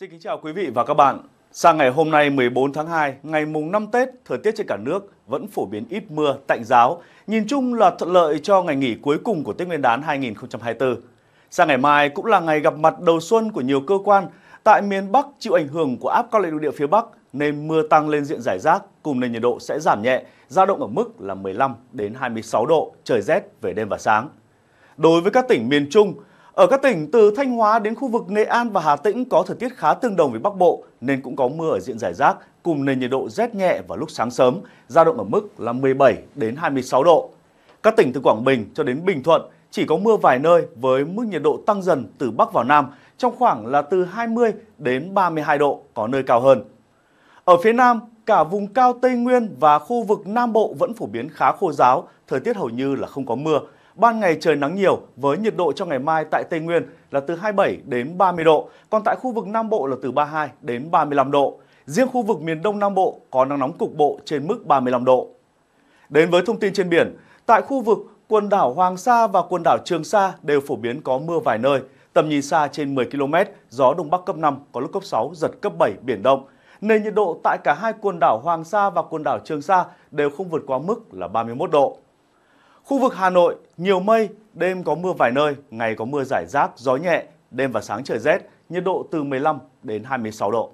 Xin kính chào quý vị và các bạn. Sang ngày hôm nay 14 tháng 2, ngày mùng 5 Tết, thời tiết trên cả nước vẫn phổ biến ít mưa, tạnh giáo. Nhìn chung là thuận lợi cho ngày nghỉ cuối cùng của Tết Nguyên đán 2024. Sang ngày mai cũng là ngày gặp mặt đầu xuân của nhiều cơ quan. Tại miền Bắc chịu ảnh hưởng của áp cao lạnh lục địa phía Bắc nên mưa tăng lên diện giải rác, cùng nền nhiệt độ sẽ giảm nhẹ, dao động ở mức là 15 đến 26 độ, trời rét về đêm và sáng. Đối với các tỉnh miền Trung, ở các tỉnh từ Thanh Hóa đến khu vực Nghệ An và Hà Tĩnh có thời tiết khá tương đồng với Bắc Bộ nên cũng có mưa ở diện giải rác cùng nền nhiệt độ rét nhẹ vào lúc sáng sớm, dao động ở mức là 17 đến 26 độ. Các tỉnh từ Quảng Bình cho đến Bình Thuận chỉ có mưa vài nơi với mức nhiệt độ tăng dần từ Bắc vào Nam trong khoảng là từ 20 đến 32 độ, có nơi cao hơn. Ở phía Nam, cả vùng cao Tây Nguyên và khu vực Nam Bộ vẫn phổ biến khá khô giáo, thời tiết hầu như là không có mưa, Ban ngày trời nắng nhiều với nhiệt độ cho ngày mai tại Tây Nguyên là từ 27 đến 30 độ, còn tại khu vực Nam Bộ là từ 32 đến 35 độ. Riêng khu vực miền Đông Nam Bộ có nắng nóng cục bộ trên mức 35 độ. Đến với thông tin trên biển, tại khu vực quần đảo Hoàng Sa và quần đảo Trường Sa đều phổ biến có mưa vài nơi, tầm nhìn xa trên 10 km, gió Đông Bắc cấp 5, có lúc cấp 6, giật cấp 7, biển động. Nền nhiệt độ tại cả hai quần đảo Hoàng Sa và quần đảo Trường Sa đều không vượt quá mức là 31 độ. Khu vực Hà Nội nhiều mây, đêm có mưa vài nơi, ngày có mưa rải rác, gió nhẹ, đêm và sáng trời rét, nhiệt độ từ 15 đến 26 độ.